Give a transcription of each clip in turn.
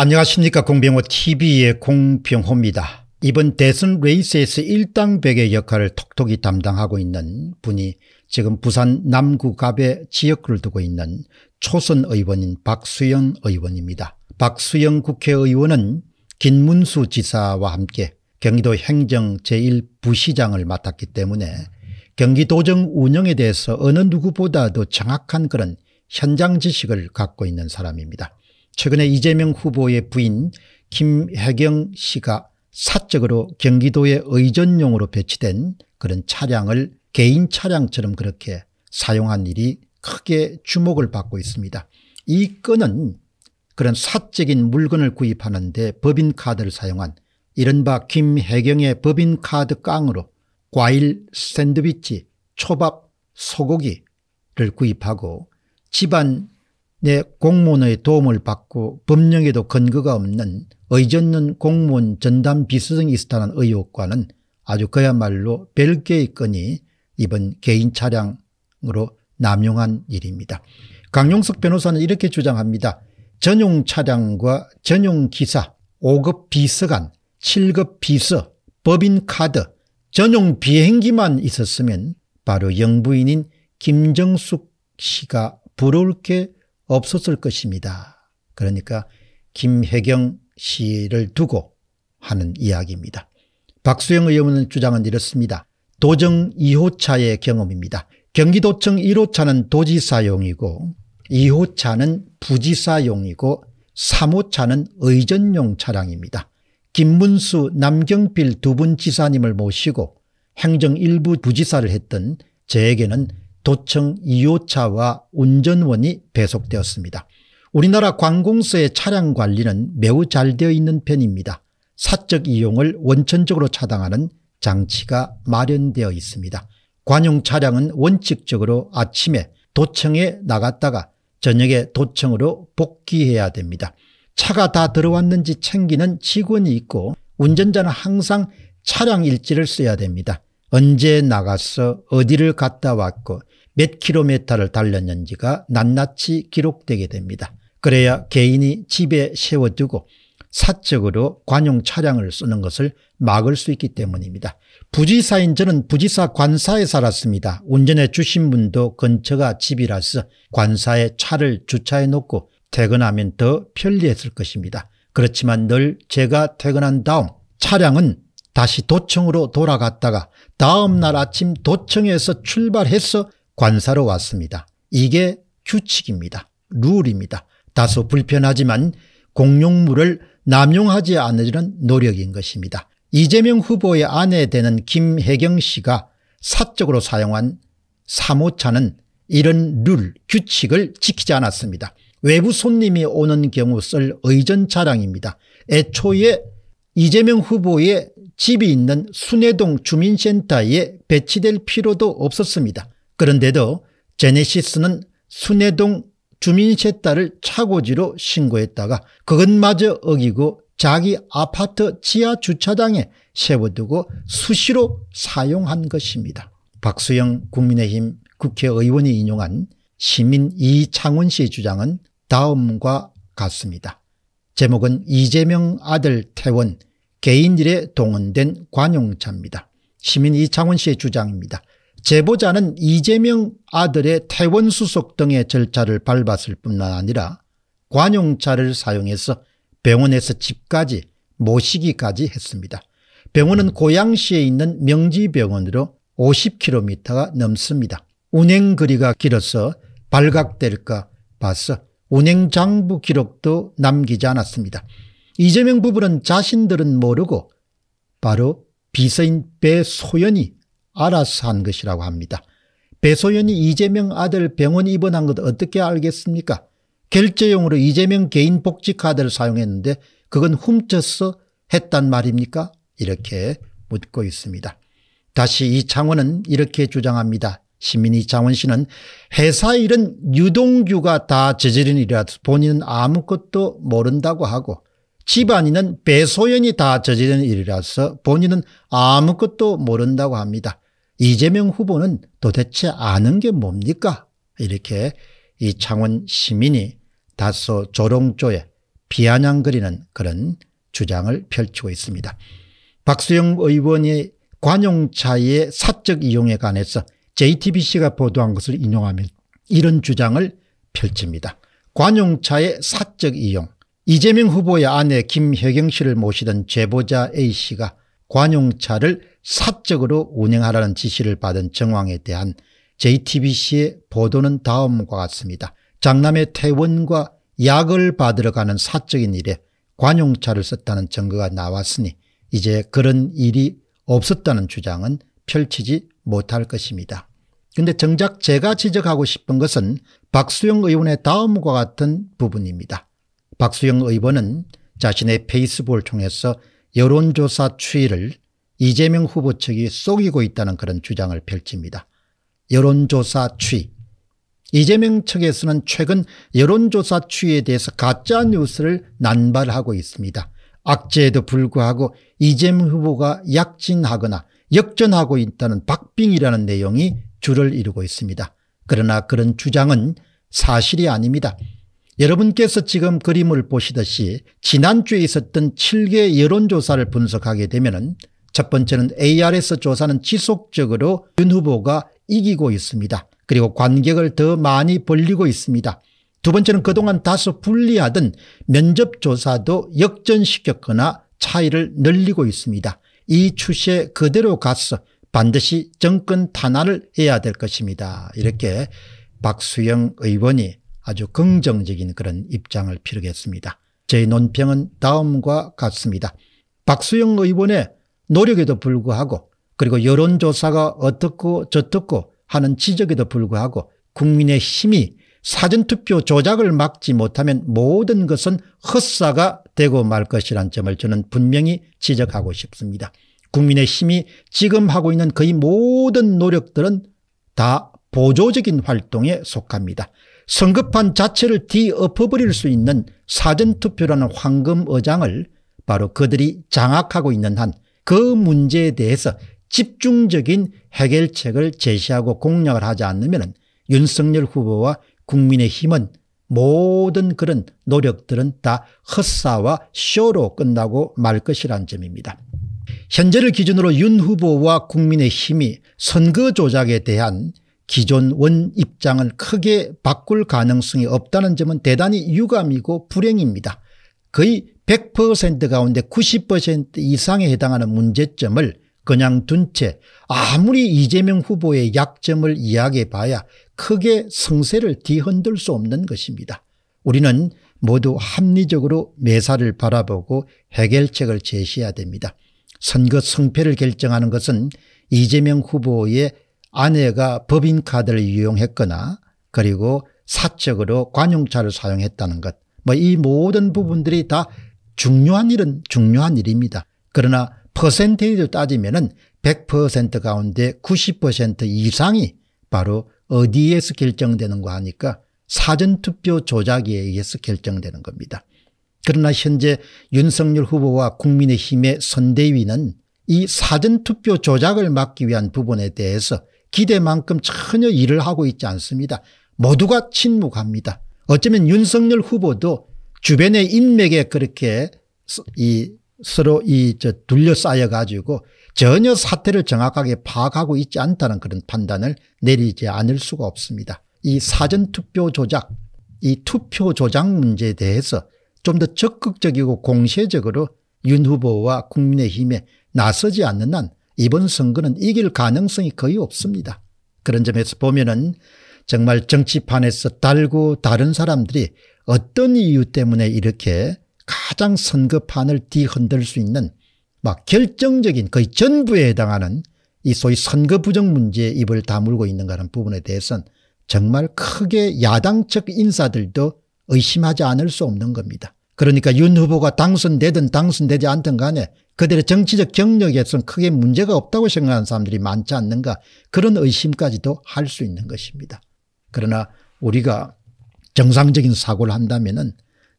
안녕하십니까 공병호 tv의 공병호입니다. 이번 대선 레이스에서 일당백의 역할을 톡톡히 담당하고 있는 분이 지금 부산 남구갑에 지역구를 두고 있는 초선 의원인 박수영 의원입니다. 박수영 국회의원은 김문수 지사와 함께 경기도 행정 제1부시장을 맡았기 때문에 경기도정 운영에 대해서 어느 누구보다도 정확한 그런 현장 지식을 갖고 있는 사람입니다. 최근에 이재명 후보의 부인 김혜경 씨가 사적으로 경기도의 의전용으로 배치된 그런 차량을 개인 차량처럼 그렇게 사용한 일이 크게 주목을 받고 있습니다. 이 건은 그런 사적인 물건을 구입하는데 법인카드를 사용한 이른바 김혜경의 법인카드 깡으로 과일, 샌드위치, 초밥, 소고기를 구입하고 집안 내 공무원의 도움을 받고 법령에도 근거가 없는 의젓는 공무원 전담 비서정이 있었다는 의혹과는 아주 그야말로 별개의 건이 이번 개인 차량으로 남용한 일입니다. 강용석 변호사는 이렇게 주장합니다. 전용 차량과 전용 기사, 5급 비서관, 7급 비서, 법인 카드, 전용 비행기만 있었으면 바로 영부인인 김정숙 씨가 부러울 게 없었을 것입니다. 그러니까 김혜경 씨를 두고 하는 이야기입니다. 박수영 의원은 주장은 이렇습니다. 도정 2호차의 경험입니다. 경기도청 1호차는 도지사용이고 2호차는 부지사용이고 3호차는 의전용 차량입니다. 김문수 남경필 두 분 지사님을 모시고 행정 일부 부지사를 했던 저에게는 도청 2호차와 운전원이 배속되었습니다. 우리나라 관공서의 차량 관리는 매우 잘 되어 있는 편입니다. 사적 이용을 원천적으로 차단하는 장치가 마련되어 있습니다. 관용 차량은 원칙적으로 아침에 도청에 나갔다가 저녁에 도청으로 복귀해야 됩니다. 차가 다 들어왔는지 챙기는 직원이 있고 운전자는 항상 차량 일지를 써야 됩니다. 언제 나갔어 어디를 갔다 왔고 몇 킬로미터를 달렸는지가 낱낱이 기록되게 됩니다. 그래야 개인이 집에 세워두고 사적으로 관용 차량을 쓰는 것을 막을 수 있기 때문입니다. 부지사인 저는 부지사 관사에 살았습니다. 운전해 주신 분도 근처가 집이라서 관사에 차를 주차해 놓고 퇴근하면 더 편리했을 것입니다. 그렇지만 늘 제가 퇴근한 다음 차량은 다시 도청으로 돌아갔다가 다음날 아침 도청에서 출발해서 관사로 왔습니다. 이게 규칙입니다. 룰입니다. 다소 불편하지만 공용물을 남용하지 않으려는 노력인 것입니다. 이재명 후보의 아내 되는 김혜경 씨가 사적으로 사용한 3호차는 이런 룰, 규칙을 지키지 않았습니다. 외부 손님이 오는 경우 쓸 의전 차량입니다. 애초에 이재명 후보의 집이 있는 순회동 주민센터에 배치될 필요도 없었습니다. 그런데도 제네시스는 순회동 주민세 딸을 차고지로 신고했다가 그것마저 어기고 자기 아파트 지하 주차장에 세워두고 수시로 사용한 것입니다. 박수영 국민의힘 국회의원이 인용한 시민 이창훈 씨 주장은 다음과 같습니다. 제목은 이재명 아들 태원 개인일에 동원된 관용차입니다. 시민 이창훈 씨의 주장입니다. 제보자는 이재명 아들의 태원 수속 등의 절차를 밟았을 뿐만 아니라 관용차를 사용해서 병원에서 집까지 모시기까지 했습니다. 병원은 고양시에 있는 명지병원으로 50km가 넘습니다. 운행 거리가 길어서 발각될까 봐서 운행 장부 기록도 남기지 않았습니다. 이재명 부부는 자신들은 모르고 바로 비서인 배소연이 알아서 한 것이라고 합니다. 배소연이 이재명 아들 병원 입원한 것 어떻게 알겠습니까? 결제용으로 이재명 개인복지카드를 사용했는데 그건 훔쳐서 했단 말입니까? 이렇게 묻고 있습니다. 다시 이창원은 이렇게 주장합니다. 시민 이창원 씨는 회사 일은 유동규가 다 저지른 일이라서 본인은 아무것도 모른다고 하고 집안일은 배소연이 다 저지른 일이라서 본인은 아무것도 모른다고 합니다. 이재명 후보는 도대체 아는 게 뭡니까? 이렇게 이 창원 시민이 다소 조롱조에 비아냥거리는 그런 주장을 펼치고 있습니다. 박수영 의원이 관용차의 사적 이용에 관해서 JTBC가 보도한 것을 인용하며 이런 주장을 펼칩니다. 관용차의 사적 이용 이재명 후보의 아내 김혜경 씨를 모시던 제보자 A씨가 관용차를 사적으로 운영하라는 지시를 받은 정황에 대한 JTBC의 보도는 다음과 같습니다. 장남의 퇴원과 약을 받으러 가는 사적인 일에 관용차를 썼다는 증거가 나왔으니 이제 그런 일이 없었다는 주장은 펼치지 못할 것입니다. 근데 정작 제가 지적하고 싶은 것은 박수영 의원의 다음과 같은 부분입니다. 박수영 의원은 자신의 페이스북을 통해서 여론조사 추이를 이재명 후보 측이 속이고 있다는 그런 주장을 펼칩니다. 여론조사 추이. 이재명 측에서는 최근 여론조사 추이에 대해서 가짜뉴스를 난발하고 있습니다. 악재에도 불구하고 이재명 후보가 약진하거나 역전하고 있다는 박빙이라는 내용이 줄을 이루고 있습니다. 그러나 그런 주장은 사실이 아닙니다. 여러분께서 지금 그림을 보시듯이 지난주에 있었던 7개 여론조사를 분석하게 되면 첫 번째는 ARS 조사는 지속적으로 윤 후보가 이기고 있습니다. 그리고 관객을 더 많이 벌리고 있습니다. 두 번째는 그동안 다소 불리하던 면접조사도 역전시켰거나 차이를 늘리고 있습니다. 이 추세 그대로 가서 반드시 정권 탄화를 해야 될 것입니다. 이렇게 박수영 의원이 아주 긍정적인 그런 입장을 피력했습니다. 저희 논평은 다음과 같습니다. 박수영 의원의 노력에도 불구하고 그리고 여론조사가 어떻고 저떻고 하는 지적에도 불구하고 국민의 힘이 사전투표 조작을 막지 못하면 모든 것은 헛사가 되고 말 것이란 점을 저는 분명히 지적하고 싶습니다. 국민의 힘이 지금 하고 있는 거의 모든 노력들은 다 보조적인 활동에 속합니다. 성급한 자체를 뒤엎어버릴 수 있는 사전투표라는 황금 어장을 바로 그들이 장악하고 있는 한그 문제에 대해서 집중적인 해결책을 제시하고 공약을 하지 않으면 윤석열 후보와 국민의힘은 모든 그런 노력들은 다 헛사와 쇼로 끝나고 말 것이란 점입니다. 현재를 기준으로 윤 후보와 국민의힘이 선거 조작에 대한 기존 원 입장을 크게 바꿀 가능성이 없다는 점은 대단히 유감이고 불행입니다. 거의 100% 가운데 90% 이상에 해당하는 문제점을 그냥 둔 채 아무리 이재명 후보의 약점을 이야기해 봐야 크게 성세를 뒤흔들 수 없는 것입니다. 우리는 모두 합리적으로 매사를 바라보고 해결책을 제시해야 됩니다. 선거 성패를 결정하는 것은 이재명 후보의 아내가 법인카드를 이용했거나 그리고 사적으로 관용차를 사용했다는 것뭐 이 모든 부분들이 다 중요한 일은 중요한 일입니다. 그러나 퍼센테이지로 따지면 은100% 가운데 90% 이상이 바로 어디에서 결정되는 거 하니까 사전투표 조작에 의해서 결정되는 겁니다. 그러나 현재 윤석열 후보와 국민의힘의 선대위는 이 사전투표 조작을 막기 위한 부분에 대해서 기대만큼 전혀 일을 하고 있지 않습니다. 모두가 침묵합니다. 어쩌면 윤석열 후보도 주변의 인맥에 그렇게 이 서로 이저 둘러싸여 가지고 전혀 사태를 정확하게 파악하고 있지 않다는 그런 판단을 내리지 않을 수가 없습니다. 이 사전투표 조작 이 투표 조작 문제에 대해서 좀 더 적극적이고 공세적으로 윤 후보와 국민의힘에 나서지 않는 한 이번 선거는 이길 가능성이 거의 없습니다. 그런 점에서 보면 은 정말 정치판에서 달고 다른 사람들이 어떤 이유 때문에 이렇게 가장 선거판을 뒤흔들 수 있는 막 결정적인 거의 전부에 해당하는 이 소위 선거 부정 문제에 입을 다물고 있는가 하는 부분에 대해서는 정말 크게 야당 측 인사들도 의심하지 않을 수 없는 겁니다. 그러니까 윤 후보가 당선되든 당선되지 않든 간에 그들의 정치적 경력에선 크게 문제가 없다고 생각하는 사람들이 많지 않는가 그런 의심까지도 할 수 있는 것입니다. 그러나 우리가 정상적인 사고를 한다면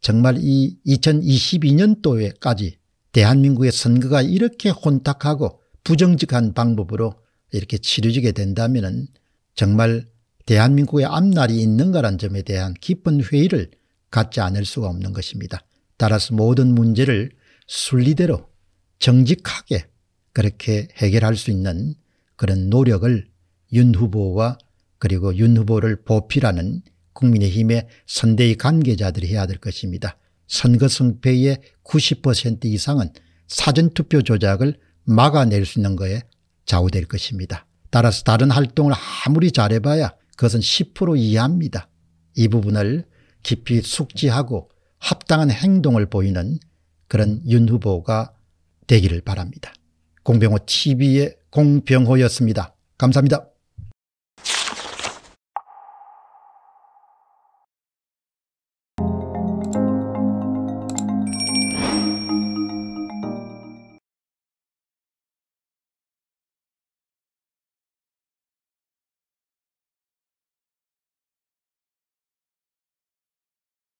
정말 이 2022년도에까지 대한민국의 선거가 이렇게 혼탁하고 부정직한 방법으로 이렇게 치러지게 된다면 정말 대한민국의 앞날이 있는가란 점에 대한 깊은 회의를 갖지 않을 수가 없는 것입니다. 따라서 모든 문제를 순리대로 정직하게 그렇게 해결할 수 있는 그런 노력을 윤 후보와 그리고 윤 후보를 보필하는 국민의힘의 선대위 관계자들이 해야 될 것입니다. 선거 승패의 90% 이상은 사전투표 조작을 막아낼 수 있는 거에 좌우될 것입니다. 따라서 다른 활동을 아무리 잘해봐야 그것은 10% 이하입니다. 이 부분을 깊이 숙지하고 합당한 행동을 보이는 그런 윤 후보가 되기를 바랍니다. 공병호 TV의 공병호였습니다. 감사합니다.